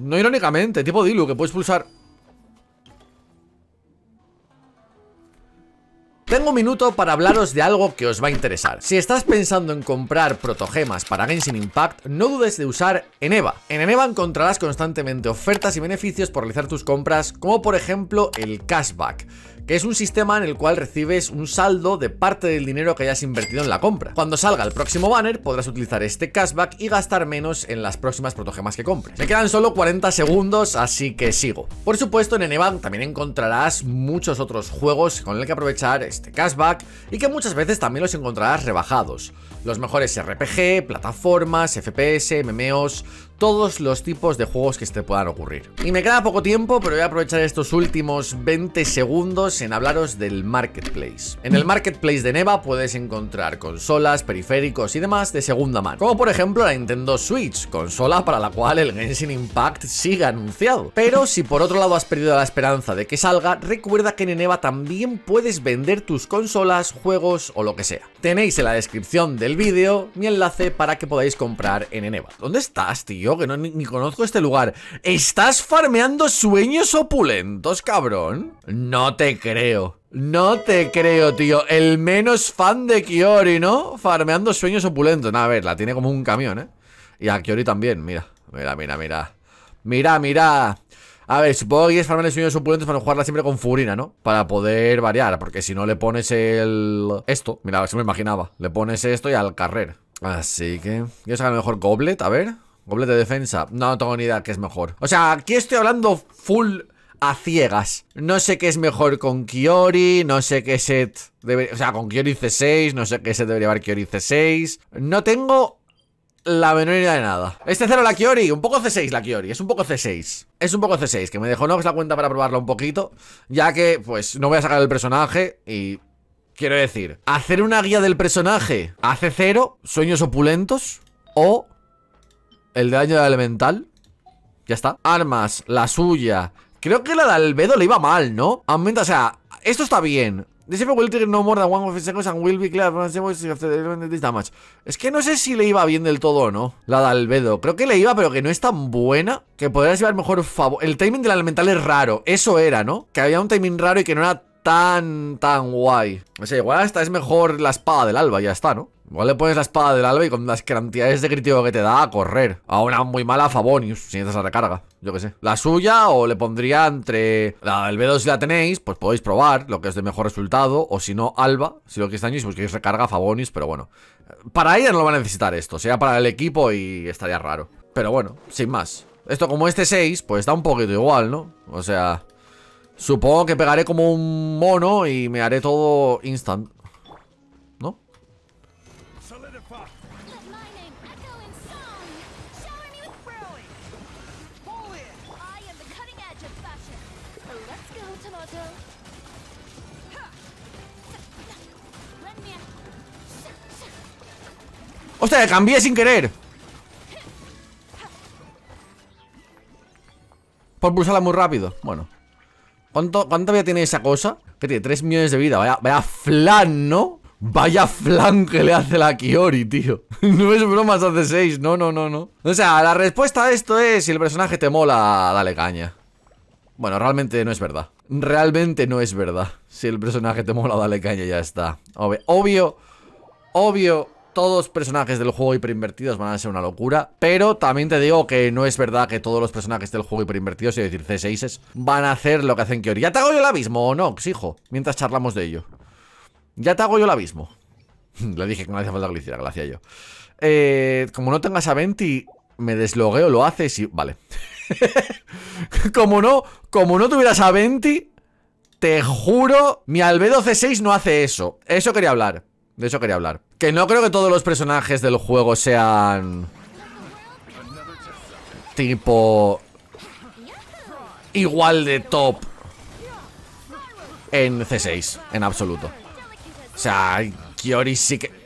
No irónicamente, tipo Dilu, que puedes pulsar Tengo un minuto para hablaros de algo que os va a interesar. Si estás pensando en comprar protogemas para Genshin Impact, no dudes de usar Eneva. En Eneva encontrarás constantemente ofertas y beneficios por realizar tus compras, como por ejemplo el cashback que es un sistema en el cual recibes un saldo de parte del dinero que hayas invertido en la compra. Cuando salga el próximo banner, podrás utilizar este cashback y gastar menos en las próximas protogemas que compres. Me quedan solo 40 segundos, así que sigo. Por supuesto, en Enebank también encontrarás muchos otros juegos con el que aprovechar este cashback y que muchas veces también los encontrarás rebajados. Los mejores RPG, plataformas, FPS, MMOs, todos los tipos de juegos que te puedan ocurrir. Y me queda poco tiempo, pero voy a aprovechar estos últimos 20 segundos en hablaros del Marketplace. En el Marketplace de Neva puedes encontrar consolas, periféricos y demás de segunda mano, como por ejemplo la Nintendo Switch, consola para la cual el Genshin Impact sigue anunciado. Pero si por otro lado has perdido la esperanza de que salga, recuerda que en Neva también puedes vender tus consolas, juegos o lo que sea. Tenéis en la descripción del vídeo mi enlace para que podáis comprar en Neva. ¿Dónde estás, tío? que no ni, conozco este lugar. Estás farmeando sueños opulentos, cabrón. No te creo. No te creo, tío. El menos fan de Kiori, ¿no? Farmeando sueños opulentos. Nada, a ver, la tiene como un camión, ¿eh? Y a Kiori también, mira. Mira, mira, mira. Mira, mira. A ver, supongo que es farmear sueños opulentos para jugarla siempre con Furina, ¿no? Para poder variar, porque si no le pones el... Esto, mira, se me imaginaba Le pones esto y al carrer Así que... Quiero sacar mejor Goblet? A ver Goblete de defensa. No, tengo ni idea qué es mejor. O sea, aquí estoy hablando full a ciegas. No sé qué es mejor con Kiori, no sé qué set debería... O sea, con Kiori C6, no sé qué set debería llevar Kiori C6. No tengo la menor idea de nada. Este cero la Kiori, un poco C6 la Kiori, es un poco C6. Es un poco C6, que me dejó Nox la cuenta para probarla un poquito, ya que, pues, no voy a sacar el personaje y... Quiero decir, hacer una guía del personaje hace cero, sueños opulentos, o el daño elemental. Ya está. Armas, la suya. Creo que la de Albedo le iba mal, ¿no? Aumenta, o sea, esto está bien. no Es que no sé si le iba bien del todo o no, la de Albedo. Creo que le iba, pero que no es tan buena que podría llevar mejor favor. El timing del elemental es raro, eso era, ¿no? Que había un timing raro y que no era tan, tan guay. O sea, igual esta es mejor la espada del alba, ya está, ¿no? Igual le pones la espada del alba y con las cantidades de crítico que te da a correr. A una muy mala Fabonius, si necesitas la recarga. Yo qué sé. La suya o le pondría entre la, el b si la tenéis, pues podéis probar lo que es de mejor resultado. O si no, alba, si lo quieres daño y pues si busquéis recarga Fabonius, pero bueno. Para ella no lo va a necesitar esto, sea para el equipo y estaría raro. Pero bueno, sin más. Esto como este 6, pues da un poquito igual, ¿no? O sea, supongo que pegaré como un mono y me haré todo instant. ¡Hostia, cambié sin querer! Por pulsarla muy rápido Bueno ¿Cuánto, ¿Cuánta vida tiene esa cosa? Que tiene 3 millones de vida Vaya, vaya flan, ¿no? Vaya flan que le hace la Kiori, tío No es bromas hace 6 No, no, no, no O sea, la respuesta a esto es Si el personaje te mola, dale caña bueno, realmente no es verdad. Realmente no es verdad. Si el personaje te mola, dale caña y ya está. Obvio, obvio, todos los personajes del juego hiperinvertidos van a ser una locura. Pero también te digo que no es verdad que todos los personajes del juego hiperinvertidos, es decir, C6s, van a hacer lo que hacen hoy ¿Ya te hago yo el abismo o no, hijo? Mientras charlamos de ello. Ya te hago yo el abismo. Le dije que no hacía falta que lo hiciera, yo. Eh, como no tengas a Venti, me deslogueo, lo haces y... Vale. como no, como no tuvieras a Venti, te juro, mi albedo C6 no hace eso. Eso quería hablar. De eso quería hablar. Que no creo que todos los personajes del juego sean... Tipo... Igual de top en C6, en absoluto. O sea, Kiori sí que...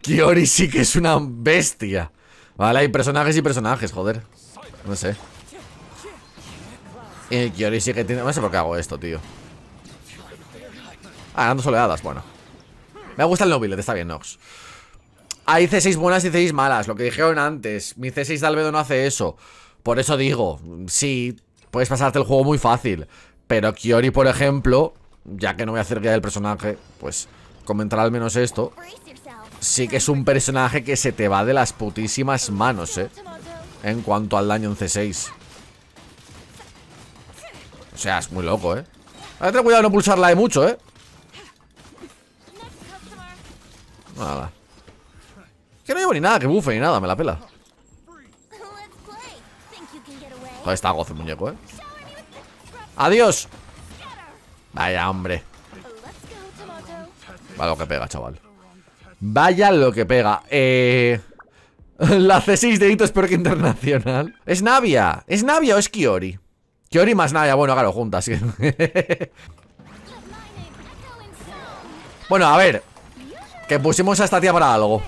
Kiori sí que es una bestia. Vale, hay personajes y personajes, joder. No sé. Y Kiori sí que tiene... No sé por qué hago esto, tío. Ah, ganando soleadas, bueno. Me gusta el nobile, está bien, Nox. Hay ah, C6 buenas y C6 malas, lo que dijeron antes. Mi C6 de Albedo no hace eso. Por eso digo, sí, puedes pasarte el juego muy fácil. Pero Kiori, por ejemplo, ya que no voy a hacer guía del personaje, pues comentar al menos esto sí que es un personaje que se te va de las putísimas manos, ¿eh? En cuanto al daño en C6. O sea, es muy loco, ¿eh? Hay que cuidado de no pulsarla de mucho, ¿eh? Nada. Que no llevo ni nada, que bufe ni nada, me la pela. Todo está gozo, muñeco, ¿eh? ¡Adiós! Vaya, hombre. Vale, lo que pega, chaval. Vaya lo que pega. Eh... La C6 de Hitos porque internacional. ¿Es Navia? ¿Es Navia o es Kiori? Kiori más Navia. Bueno, claro, juntas. bueno, a ver. Que pusimos a esta tía para algo.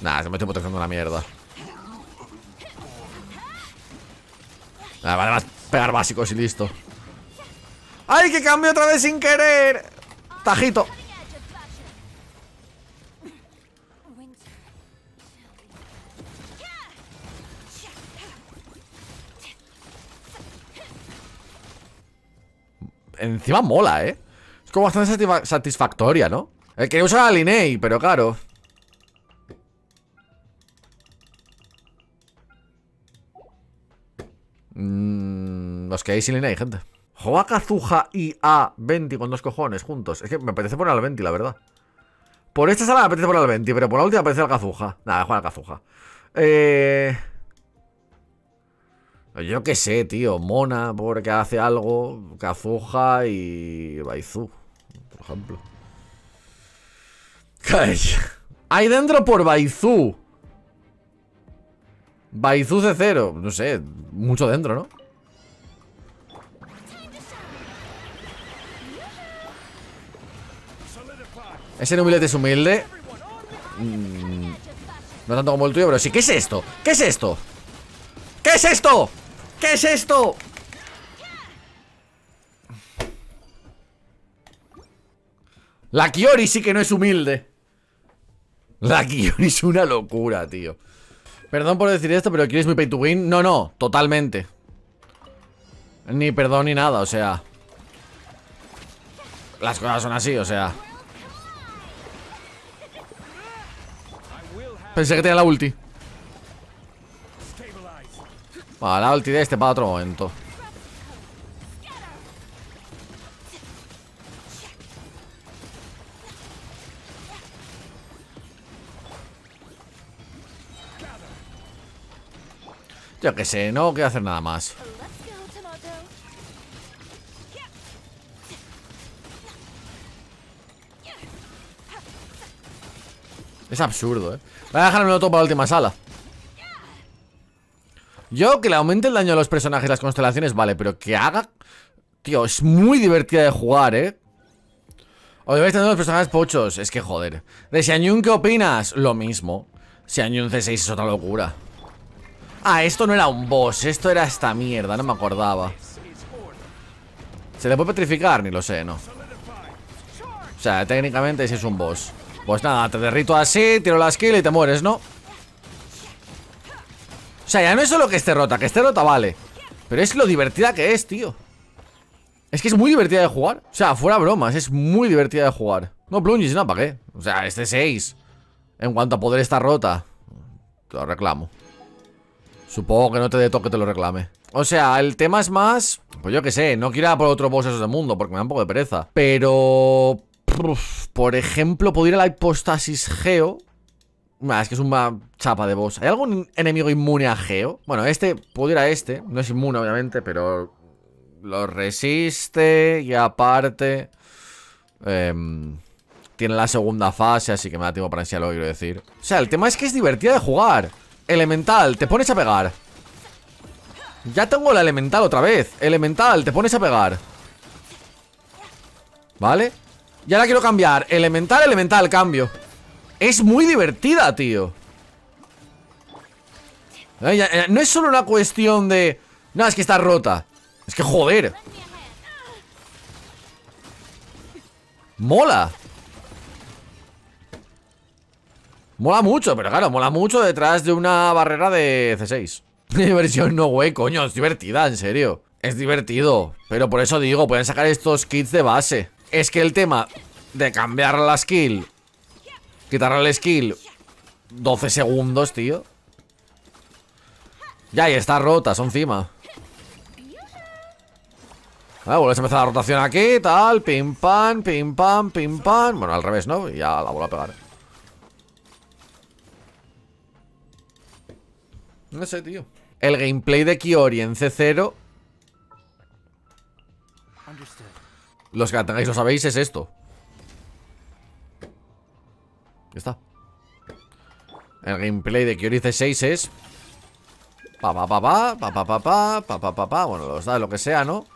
Nah, se me estoy protegiendo una mierda. Nada, vale más pegar básicos y listo. ¡Ay, que cambio otra vez sin querer! Tajito. Encima mola, ¿eh? Es como bastante satisfactoria, ¿no? Quería usar a la Linei, pero claro. Mmm, los que sin Linei, gente. Joakazuja y A20 con dos cojones juntos. Es que me apetece poner al 20, la verdad. Por esta sala me apetece poner al 20, pero por la última me apetece al Kazuja. Nada, jugar al Kazuja. Eh... Yo qué sé, tío. Mona, porque hace algo. Kazuja y Baizu, por ejemplo. Hay dentro por Baizu. Baizu de cero. No sé, mucho dentro, ¿no? Ese humilde es humilde. Mm, no tanto como el tuyo, pero sí. ¿Qué es esto? ¿Qué es esto? ¿Qué es esto? ¿Qué es esto? La Kiori sí que no es humilde. La Kiori es una locura, tío. Perdón por decir esto, pero ¿quieres es muy pay to win. No, no, totalmente. Ni perdón ni nada, o sea. Las cosas son así, o sea. Pensé que tenía la ulti Vale, la ulti de este para otro momento Yo que sé, no quiero hacer nada más Es absurdo, ¿eh? Voy a dejármelo todo para la última sala. Yo, que le aumente el daño a los personajes las constelaciones, vale, pero que haga... Tío, es muy divertida de jugar, ¿eh? Os debéis tener los personajes pochos. Es que joder. De Xianyun, ¿qué opinas? Lo mismo. Xianyun C6 es otra locura. Ah, esto no era un boss. Esto era esta mierda. No me acordaba. ¿Se le puede petrificar? Ni lo sé, ¿no? O sea, técnicamente ese es un boss. Pues nada, te derrito así, tiro la skill y te mueres, ¿no? O sea, ya no es solo que esté rota, que esté rota vale Pero es lo divertida que es, tío Es que es muy divertida de jugar O sea, fuera bromas, es muy divertida de jugar No plunges, no, ¿para qué? O sea, este 6 En cuanto a poder estar rota Te lo reclamo Supongo que no te dé toque te lo reclame O sea, el tema es más Pues yo qué sé, no quiero ir a por otro boss del mundo Porque me da un poco de pereza Pero por ejemplo, puedo ir a la hipostasis Geo. es que es una chapa de boss. ¿Hay algún enemigo inmune a Geo? Bueno, este, puedo ir a este. No es inmune, obviamente, pero lo resiste y aparte... Em, tiene la segunda fase, así que me da tiempo para que quiero decir. O sea, el tema es que es divertido de jugar. Elemental, te pones a pegar. Ya tengo la elemental otra vez. Elemental, te pones a pegar. ¿Vale? Ya la quiero cambiar. Elemental, elemental, cambio. Es muy divertida, tío. Eh, eh, no es solo una cuestión de... No, es que está rota. Es que joder. Mola. Mola mucho, pero claro, mola mucho detrás de una barrera de C6. Diversión no, güey, coño, es divertida, en serio. Es divertido, pero por eso digo, pueden sacar estos kits de base es que el tema de cambiar la skill, quitar el skill 12 segundos, tío. Ya, y está rota, son encima. Ah, vuelves a empezar la rotación aquí, tal, pim, pam, pim, pam, pim, pam. Bueno, al revés, ¿no? Ya la vuelvo a pegar. No sé, tío. El gameplay de Kiori en C0 Los que tengáis lo sabéis es esto Ya está El gameplay de Kyori C6 es Pa pa pa pa Pa pa pa pa Pa pa pa pa Bueno, los da lo que sea, ¿no?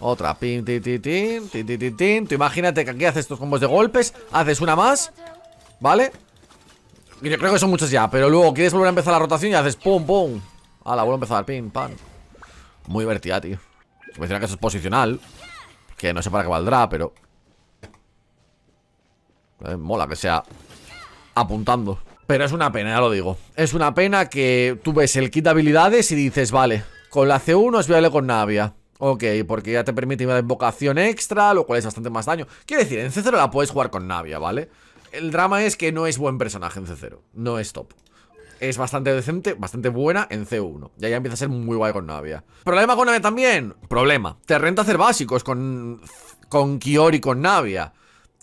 Otra pin ti, ti, tin Ti, ti, tin Tú imagínate que aquí haces estos combos de golpes Haces una más ¿Vale? Yo creo que son muchas ya Pero luego quieres volver a empezar la rotación Y haces pum, pum la vuelvo a empezar Pim, pam Muy divertida, tío Se me que eso es posicional que no sé para qué valdrá, pero... Eh, mola que sea apuntando. Pero es una pena, ya lo digo. Es una pena que tú ves el kit de habilidades y dices, vale, con la C1 es viable con Navia. Ok, porque ya te permite una invocación extra, lo cual es bastante más daño. Quiero decir, en C0 la puedes jugar con Navia, ¿vale? El drama es que no es buen personaje en C0. No es top es bastante decente, bastante buena en C1. Ya ya empieza a ser muy guay con Navia. ¿Problema con Navia también? Problema. Te renta hacer básicos con, con y con Navia.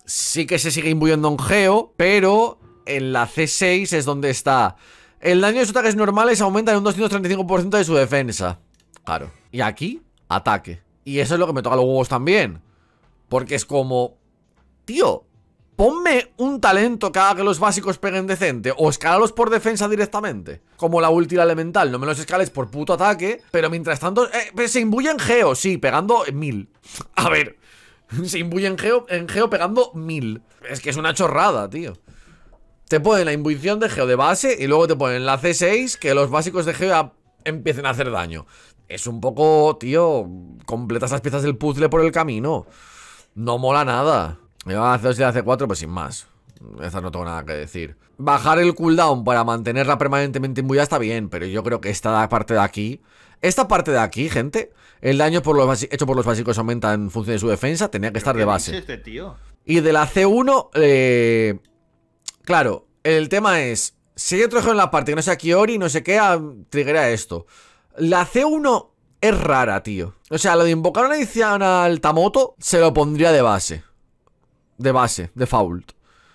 Sí que se sigue imbuyendo en Geo, pero en la C6 es donde está. El daño de sus ataques normales aumenta en un 235% de su defensa. Claro. Y aquí, ataque. Y eso es lo que me toca los huevos también. Porque es como... Tío, Ponme un talento cada que los básicos peguen decente O escalalos por defensa directamente Como la última elemental No me los escales por puto ataque Pero mientras tanto... Eh, se imbuye en geo, sí, pegando mil A ver Se imbuye geo, en geo pegando mil Es que es una chorrada, tío Te ponen la imbuición de geo de base Y luego te ponen la C6 Que los básicos de geo ya empiecen a hacer daño Es un poco, tío Completas las piezas del puzzle por el camino No mola nada a hace 2 y la C4, pues sin más. Esa no tengo nada que decir. Bajar el cooldown para mantenerla permanentemente en está bien, pero yo creo que esta parte de aquí... Esta parte de aquí, gente, el daño por hecho por los básicos aumenta en función de su defensa, tenía que estar de base. Este tío? Y de la C1, eh, claro, el tema es, si hay otro en la parte que no sea Kiori, no sé qué, ah, triggera esto. La C1 es rara, tío. O sea, lo de invocar una edición al Tamoto se lo pondría de base de base, default.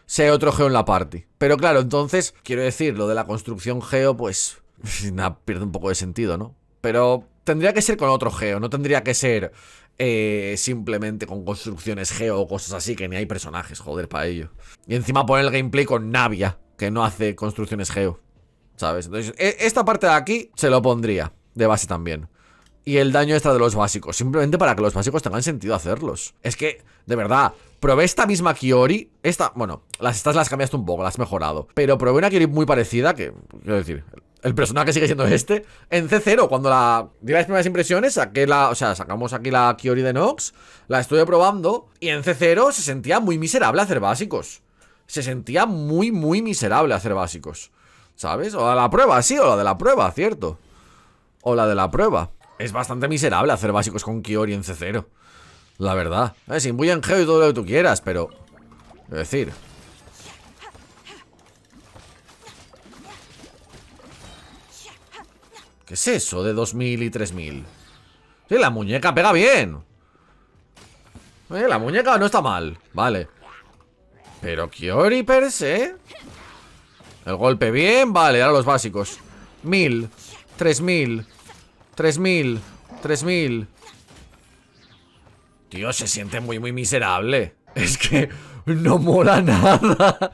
Si hay otro geo en la party. Pero claro, entonces, quiero decir, lo de la construcción geo, pues. pierde un poco de sentido, ¿no? Pero tendría que ser con otro geo, no tendría que ser eh, simplemente con construcciones geo o cosas así, que ni hay personajes, joder, para ello. Y encima poner el gameplay con Navia, que no hace construcciones geo, ¿sabes? Entonces, e-, esta parte de aquí se lo pondría de base también y el daño extra de los básicos. Simplemente para que los básicos tengan sentido hacerlos. Es que, de verdad, probé esta misma Kiori. Esta, bueno, las estas las cambiaste un poco, las has mejorado. Pero probé una Kiori muy parecida que, quiero decir, el personaje sigue siendo este. En C0, cuando la di las primeras impresiones, saqué la, o sea, sacamos aquí la Kiori de Nox, la estuve probando y en C0 se sentía muy miserable hacer básicos. Se sentía muy, muy miserable hacer básicos. ¿Sabes? O la la prueba, sí, o la de la prueba, cierto. O la de la prueba es bastante miserable hacer básicos con Kiori en C0. La verdad. Eh, sin muy geo y todo lo que tú quieras, pero... Es decir... ¿Qué es eso de 2000 y 3000? Sí, la muñeca pega bien. Eh, la muñeca no está mal. Vale. Pero Kiori per se... El golpe bien, vale, ahora los básicos. 1000, 3000, 3000, 3000. Tío, se siente muy, muy miserable. Es que no mola nada.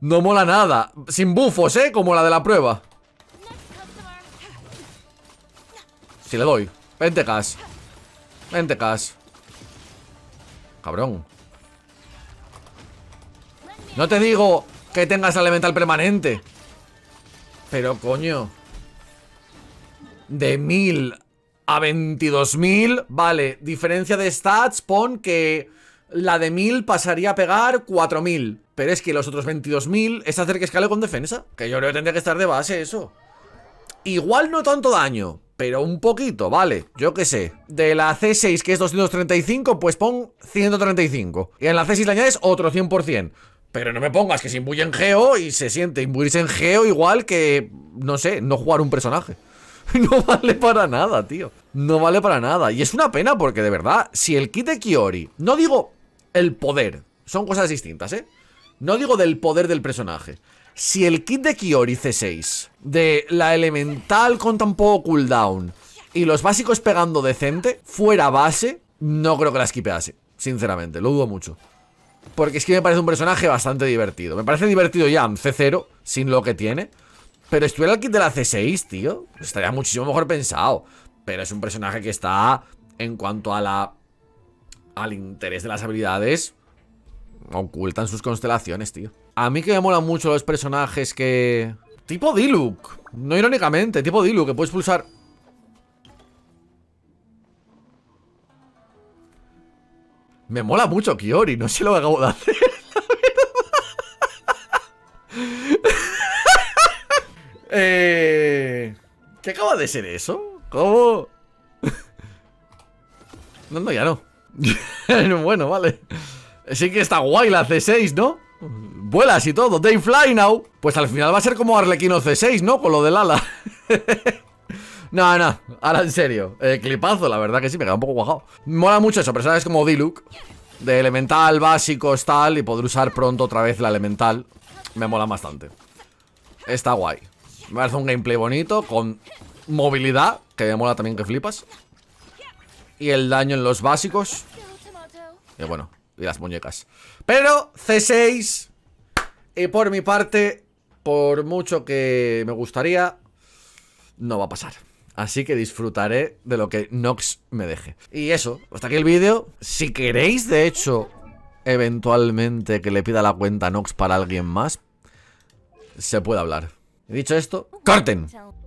No mola nada. Sin bufos, ¿eh? Como la de la prueba. Si le doy. Vente, Cas. Cabrón. No te digo que tengas elemental permanente. Pero, coño. De 1000 a 22.000. Vale, diferencia de stats, pon que la de 1000 pasaría a pegar 4.000. Pero es que los otros 22.000 es hacer que escale con defensa. Que yo creo que tendría que estar de base eso. Igual no tanto daño, pero un poquito, vale, yo qué sé. De la C6, que es 235, pues pon 135. Y en la C6 le añades otro 100%. Pero no me pongas que se imbuye en geo y se siente imbuirse en geo igual que, no sé, no jugar un personaje. no vale para nada, tío. No vale para nada. Y es una pena porque, de verdad, si el kit de Kiori... No digo el poder. Son cosas distintas, ¿eh? No digo del poder del personaje. Si el kit de Kiori C6, de la elemental con tan poco cooldown y los básicos pegando decente, fuera base, no creo que la skipease. Sinceramente, lo dudo mucho. Porque es que me parece un personaje bastante divertido. Me parece divertido ya en C0, sin lo que tiene. Pero estuviera el kit de la C6, tío pues Estaría muchísimo mejor pensado Pero es un personaje que está En cuanto a la Al interés de las habilidades Ocultan sus constelaciones, tío A mí que me molan mucho los personajes que... Tipo Diluc No irónicamente, tipo Diluc Que puedes pulsar Me mola mucho Kiori, no sé lo que acabo de hacer Eh, ¿Qué acaba de ser eso? ¿Cómo? No, no, ya no. bueno, vale. Sí que está guay la C6, ¿no? Vuelas y todo, they fly now. Pues al final va a ser como Arlequino C6, ¿no? Con lo del ala. no, no, ahora en serio. Eh, clipazo, la verdad que sí, me queda un poco guajado. Mola mucho eso, Pero sabes como Diluc. De elemental, básicos, tal. Y poder usar pronto otra vez la elemental. Me mola bastante. Está guay. Me parece un gameplay bonito, con movilidad, que me mola también que flipas. Y el daño en los básicos. Y bueno, y las muñecas. Pero C6. Y por mi parte, por mucho que me gustaría, no va a pasar. Así que disfrutaré de lo que Nox me deje. Y eso, hasta aquí el vídeo. Si queréis, de hecho, eventualmente que le pida la cuenta a Nox para alguien más, se puede hablar. Dicho esto, ¡corten!